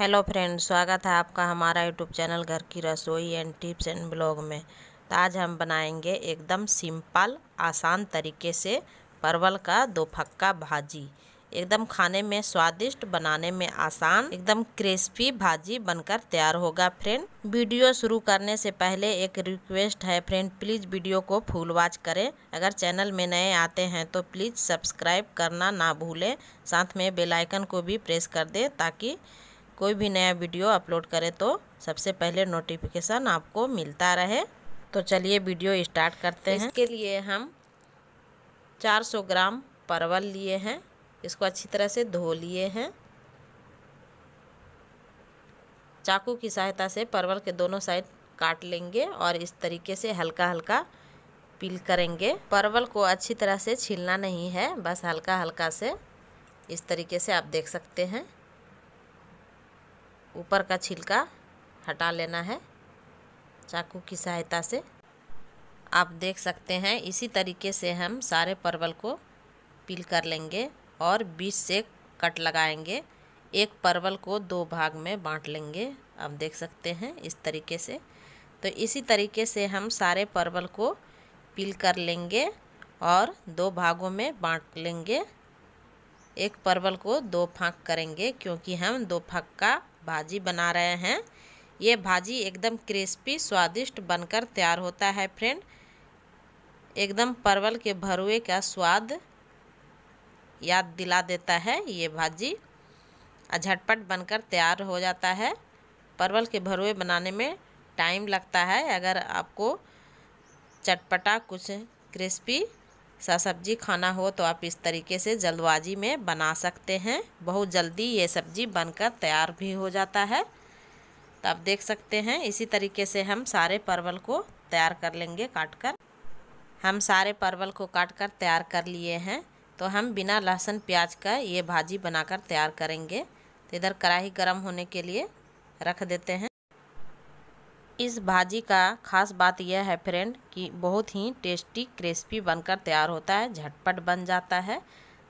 hello friends स्वागत है आपका हमारा यूट्यूब चैनल घर की रसोई एंड टिप्स एंड ब्लॉग में तो आज हम बनाएंगे एकदम सिंपल आसान तरीके से परवल का दो फक्का भाजी एकदम खाने में स्वादिष्ट बनाने में आसान एकदम क्रिस्पी भाजी बनकर तैयार होगा फ्रेंड वीडियो शुरू करने से पहले एक रिक्वेस्ट है फ्रेंड प्लीज़ वीडियो को फुल वॉच करें अगर चैनल में नए आते हैं तो प्लीज़ सब्सक्राइब करना ना भूलें साथ में बेल आइकन को भी प्रेस कर दें ताकि कोई भी नया वीडियो अपलोड करें तो सबसे पहले नोटिफिकेशन आपको मिलता रहे तो चलिए वीडियो स्टार्ट करते हैं इसके लिए हम 400 ग्राम परवल लिए हैं इसको अच्छी तरह से धो लिए हैं चाकू की सहायता से परवल के दोनों साइड काट लेंगे और इस तरीके से हल्का हल्का पील करेंगे परवल को अच्छी तरह से छीलना नहीं है बस हल्का हल्का से इस तरीके से आप देख सकते हैं ऊपर का छिलका हटा लेना है चाकू की सहायता से आप देख सकते हैं इसी तरीके से हम सारे परवल को पील कर लेंगे और बीच से कट लगाएंगे एक परवल को दो भाग में बांट लेंगे आप देख सकते हैं इस तरीके से तो इसी तरीके से हम सारे परवल को पील कर लेंगे और दो भागों में बांट लेंगे एक परवल को दो फाँक करेंगे क्योंकि हम दो फाँक का भाजी बना रहे हैं ये भाजी एकदम क्रिस्पी स्वादिष्ट बनकर तैयार होता है फ्रेंड एकदम परवल के भरुए का स्वाद याद दिला देता है ये भाजी झटपट बनकर तैयार हो जाता है परवल के भरुए बनाने में टाइम लगता है अगर आपको चटपटा कुछ क्रिस्पी सा सब्ज़ी खाना हो तो आप इस तरीके से जल्दबाजी में बना सकते हैं बहुत जल्दी ये सब्ज़ी बनकर तैयार भी हो जाता है तो आप देख सकते हैं इसी तरीके से हम सारे परवल को तैयार कर लेंगे काट कर हम सारे परवल को काट कर तैयार कर लिए हैं तो हम बिना लहसुन प्याज का ये भाजी बनाकर तैयार करेंगे तो इधर कढ़ाई गर्म होने के लिए रख देते हैं इस भाजी का खास बात यह है फ्रेंड कि बहुत ही टेस्टी क्रिस्पी बनकर तैयार होता है झटपट बन जाता है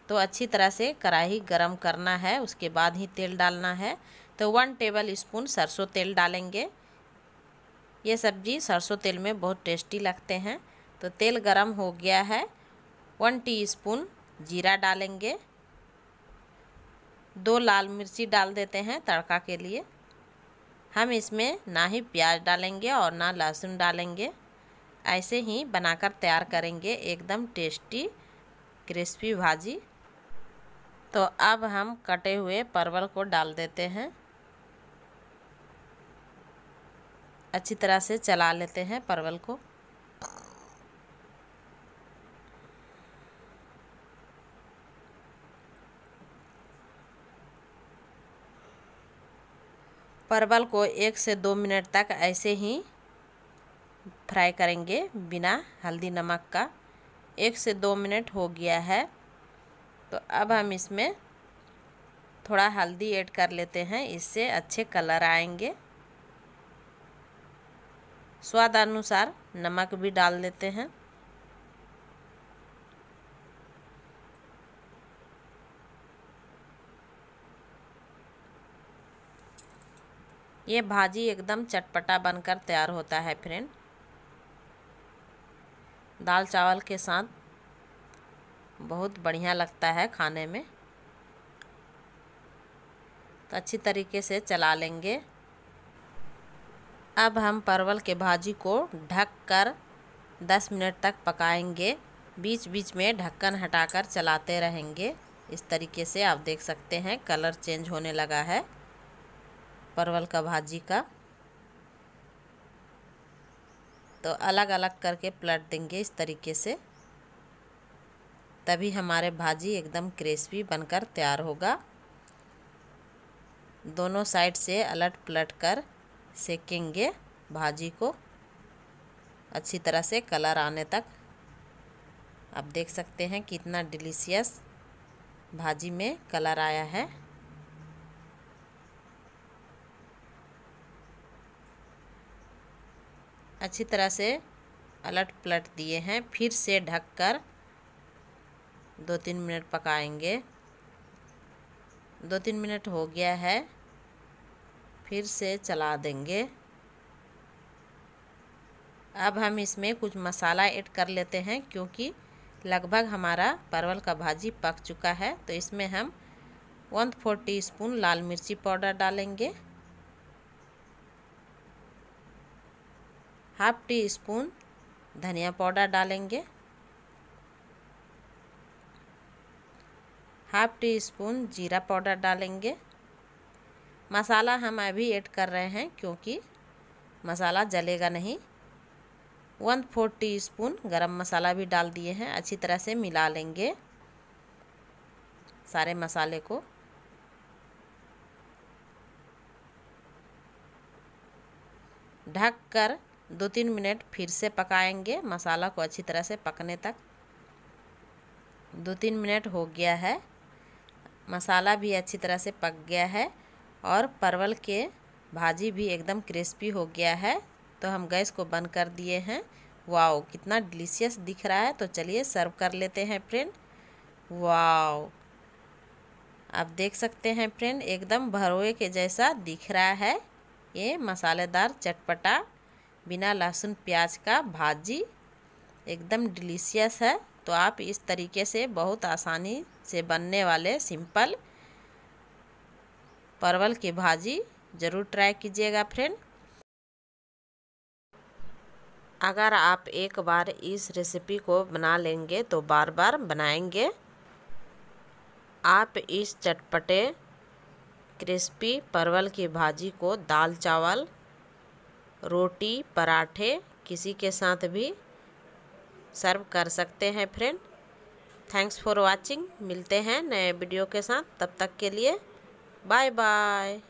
तो अच्छी तरह से कढ़ाई गरम करना है उसके बाद ही तेल डालना है तो वन टेबल स्पून सरसों तेल डालेंगे ये सब्जी सरसों तेल में बहुत टेस्टी लगते हैं तो तेल गरम हो गया है वन टी स्पून जीरा डालेंगे दो लाल मिर्ची डाल देते हैं तड़का के लिए हम इसमें ना ही प्याज डालेंगे और ना लहसुन डालेंगे ऐसे ही बनाकर तैयार करेंगे एकदम टेस्टी क्रिस्पी भाजी तो अब हम कटे हुए परवल को डाल देते हैं अच्छी तरह से चला लेते हैं परवल को परवल को एक से दो मिनट तक ऐसे ही फ्राई करेंगे बिना हल्दी नमक का एक से दो मिनट हो गया है तो अब हम इसमें थोड़ा हल्दी ऐड कर लेते हैं इससे अच्छे कलर आएंगे स्वाद अनुसार नमक भी डाल देते हैं ये भाजी एकदम चटपटा बनकर तैयार होता है फ्रेंड दाल चावल के साथ बहुत बढ़िया लगता है खाने में तो अच्छी तरीके से चला लेंगे अब हम परवल के भाजी को ढक कर दस मिनट तक पकाएंगे बीच बीच में ढक्कन हटाकर चलाते रहेंगे इस तरीके से आप देख सकते हैं कलर चेंज होने लगा है परवल का भाजी का तो अलग अलग करके प्लट देंगे इस तरीके से तभी हमारे भाजी एकदम क्रिस्पी बनकर तैयार होगा दोनों साइड से अलट पलट कर सेकेंगे भाजी को अच्छी तरह से कलर आने तक आप देख सकते हैं कितना डिलीशियस भाजी में कलर आया है अच्छी तरह से अलट पलट दिए हैं फिर से ढककर दो तीन मिनट पकाएंगे दो तीन मिनट हो गया है फिर से चला देंगे अब हम इसमें कुछ मसाला ऐड कर लेते हैं क्योंकि लगभग हमारा परवल का भाजी पक चुका है तो इसमें हम वन फोर टी स्पून लाल मिर्ची पाउडर डालेंगे हाफ टी स्पून धनिया पाउडर डालेंगे हाफ टी स्पून जीरा पाउडर डालेंगे मसाला हम अभी ऐड कर रहे हैं क्योंकि मसाला जलेगा नहीं वन फोर टी स्पून गर्म मसाला भी डाल दिए हैं अच्छी तरह से मिला लेंगे सारे मसाले को ढक कर दो तीन मिनट फिर से पकाएंगे मसाला को अच्छी तरह से पकने तक दो तीन मिनट हो गया है मसाला भी अच्छी तरह से पक गया है और परवल के भाजी भी एकदम क्रिस्पी हो गया है तो हम गैस को बंद कर दिए हैं वाओ कितना डिलीशियस दिख रहा है तो चलिए सर्व कर लेते हैं फ्रेंड वाओ आप देख सकते हैं फ्रेंड एकदम भरोए के जैसा दिख रहा है ये मसालेदार चटपटा बिना लहसुन प्याज का भाजी एकदम डिलीशियस है तो आप इस तरीके से बहुत आसानी से बनने वाले सिंपल परवल की भाजी ज़रूर ट्राई कीजिएगा फ्रेंड अगर आप एक बार इस रेसिपी को बना लेंगे तो बार बार बनाएंगे आप इस चटपटे क्रिस्पी परवल की भाजी को दाल चावल रोटी पराठे किसी के साथ भी सर्व कर सकते हैं फ्रेंड थैंक्स फॉर वाचिंग मिलते हैं नए वीडियो के साथ तब तक के लिए बाय बाय